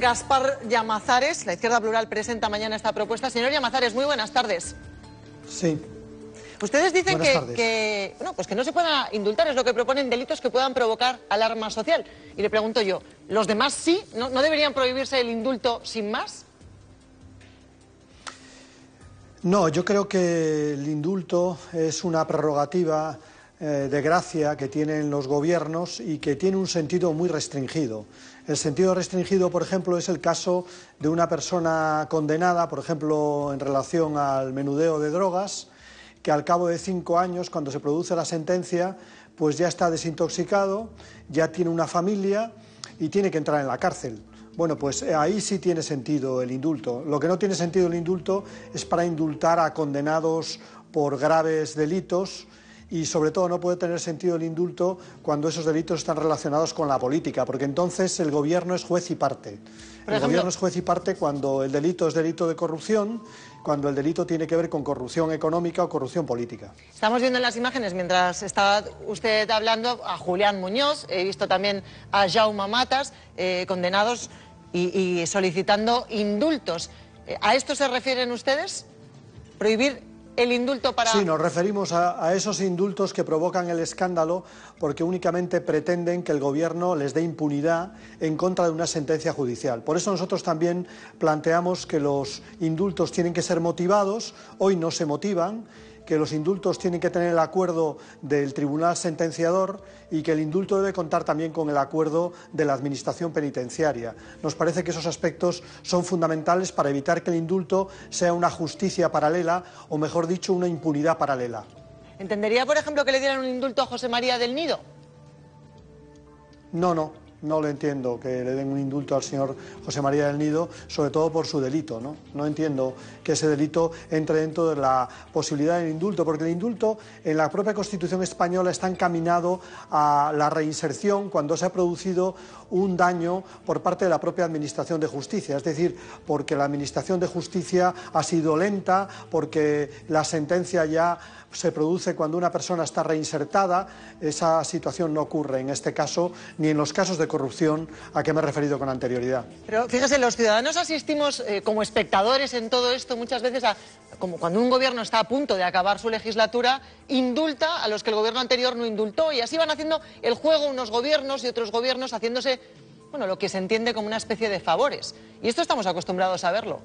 Gaspar Llamazares. La Izquierda Plural presenta mañana esta propuesta. Señor Llamazares, muy buenas tardes. Sí. Ustedes dicen que, no, pues que no se pueda indultar, es lo que proponen delitos que puedan provocar alarma social. Y le pregunto yo, ¿los demás sí? ¿No, no deberían prohibirse el indulto sin más? No, yo creo que el indulto es una prerrogativa eh, ...de gracia que tienen los gobiernos y que tiene un sentido muy restringido. El sentido restringido, por ejemplo, es el caso de una persona condenada, por ejemplo, en relación al menudeo de drogas, que al cabo de cinco años, cuando se produce la sentencia, pues ya está desintoxicado, ya tiene una familia y tiene que entrar en la cárcel. Bueno, pues eh, ahí sí tiene sentido el indulto. Lo que no tiene sentido el indulto es para indultar a condenados por graves delitos y sobre todo no puede tener sentido el indulto cuando esos delitos están relacionados con la política, porque entonces el gobierno es juez y parte. el gobierno es juez y parte cuando el delito es delito de corrupción, cuando el delito tiene que ver con corrupción económica o corrupción política. Estamos viendo en las imágenes, mientras estaba usted hablando, a Julián Muñoz, he visto también a Jaume Matas, eh, condenados y, y solicitando indultos. Eh, ¿A esto se refieren ustedes? ¿Prohibir indulto para... Sí, nos referimos a, a, esos indultos que provocan el escándalo porque únicamente pretenden que el Gobierno les dé impunidad en contra de una sentencia judicial. Por eso nosotros también planteamos que los indultos tienen que ser motivados, hoy no se motivan que los indultos tienen que tener el acuerdo del tribunal sentenciador y que el indulto debe contar también con el acuerdo de la Administración Penitenciaria. Nos parece que esos aspectos son fundamentales para evitar que el indulto sea una justicia paralela o, mejor dicho, una impunidad paralela. ¿Entendería, por ejemplo, que le dieran un indulto a José María del Nido? No, no, no lo entiendo que le den un indulto al señor José María del Nido, sobre todo por su delito. No, no entiendo que ese delito entre dentro de la posibilidad del indulto, porque el indulto en la propia Constitución española está encaminado a la reinserción cuando se ha producido un daño por parte de la propia Administración de Justicia, es decir, porque la Administración de Justicia ha sido lenta, porque la sentencia ya se produce cuando una persona está reinsertada, esa situación no ocurre en este caso ni en los casos de corrupción a que me he referido con anterioridad. Pero fíjese, los ciudadanos asistimos eh, como espectadores en todo esto muchas veces a, como cuando un gobierno está a punto de acabar su legislatura, indulta a los que el gobierno anterior no indultó y así van haciendo el juego unos gobiernos y otros gobiernos haciéndose, bueno, lo que se entiende como una especie de favores. Y esto estamos acostumbrados a verlo.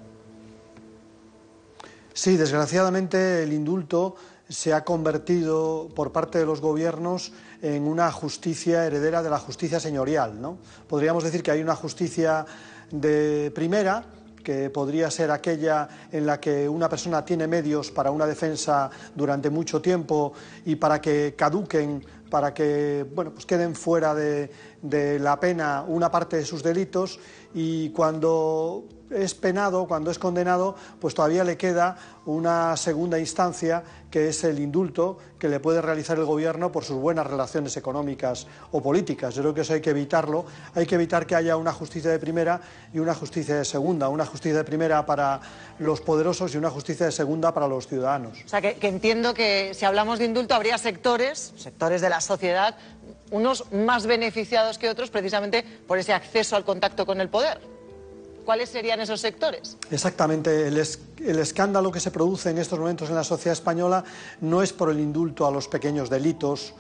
Sí, desgraciadamente el indulto se ha convertido por parte de los gobiernos en una justicia heredera de la justicia señorial. ¿no? Podríamos decir que hay una justicia de primera que podría ser aquella en la que una persona tiene medios para una defensa durante mucho tiempo y para que caduquen para que bueno, pues queden fuera de, la pena una parte de sus delitos y cuando es penado, cuando es condenado, pues todavía le queda una segunda instancia que es el indulto que le puede realizar el gobierno por sus buenas relaciones económicas o políticas. Yo creo que eso hay que evitarlo. Hay que evitar que haya una justicia de primera y una justicia de segunda. Una justicia de primera para los poderosos y una justicia de segunda para los ciudadanos. O sea, que, que entiendo que si hablamos de indulto habría sectores, sectores de la sociedad, unos más beneficiados que otros precisamente por ese acceso al contacto con el poder. ¿Cuáles serían esos sectores? Exactamente. El, el, escándalo que se produce en estos momentos en la sociedad española no es por el indulto a los pequeños delitos,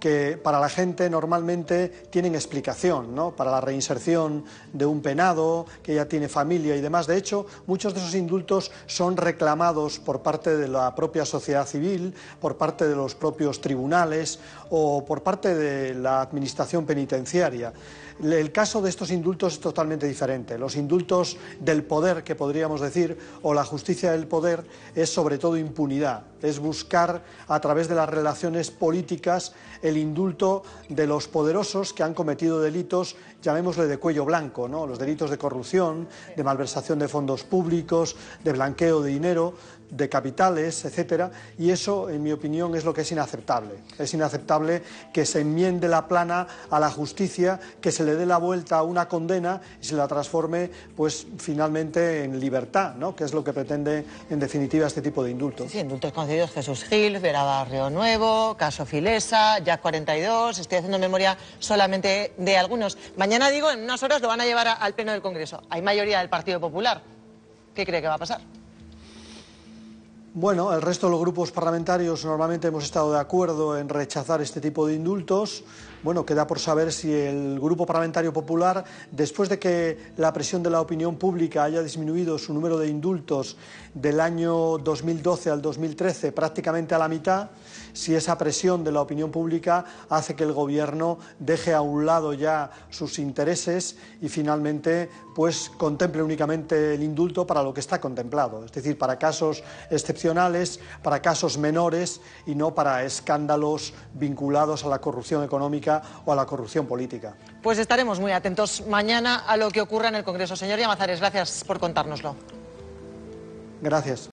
que para la gente normalmente tienen explicación, ¿no? Para la reinserción de un penado que ya tiene familia y demás. De hecho, muchos de esos indultos son reclamados por parte de la propia sociedad civil, por parte de los propios tribunales o por parte de la administración penitenciaria. El caso de estos indultos es totalmente diferente. Los indultos del poder, que podríamos decir, o la justicia del poder, es sobre todo impunidad, es buscar a través de las relaciones políticas el indulto de los poderosos que han cometido delitos, llamémosle de cuello blanco, ¿no? los delitos de corrupción, de malversación de fondos públicos, de blanqueo de dinero, de capitales, etcétera, y eso, en mi opinión, es lo que es inaceptable. Es inaceptable que se enmiende la plana a la justicia, que se le dé la vuelta a una condena y se la transforme, pues, finalmente en libertad, ¿no? Que es lo que pretende, en definitiva, este tipo de indultos. Sí, indultos concedidos Jesús Gil, Vera Barrio Nuevo, caso Filesa, Jack 42. Estoy haciendo memoria solamente de algunos. Mañana digo, en unas horas lo van a llevar al pleno del Congreso. Hay mayoría del Partido Popular. ¿Qué cree que va a pasar? Bueno, el resto de los grupos parlamentarios normalmente hemos estado de acuerdo en rechazar este tipo de indultos. Bueno, queda por saber si el Grupo Parlamentario Popular, después de que la presión de la opinión pública haya disminuido su número de indultos del año 2012 al 2013 prácticamente a la mitad, si esa presión de la opinión pública hace que el gobierno deje a un lado ya sus intereses y finalmente pues contemple únicamente el indulto para lo que está contemplado, es decir, para casos excepcionales, para casos menores y no para escándalos vinculados a la corrupción económica o a la corrupción política. Pues estaremos muy atentos mañana a lo que ocurra en el Congreso. Señor Yamazares, gracias por contárnoslo. Gracias.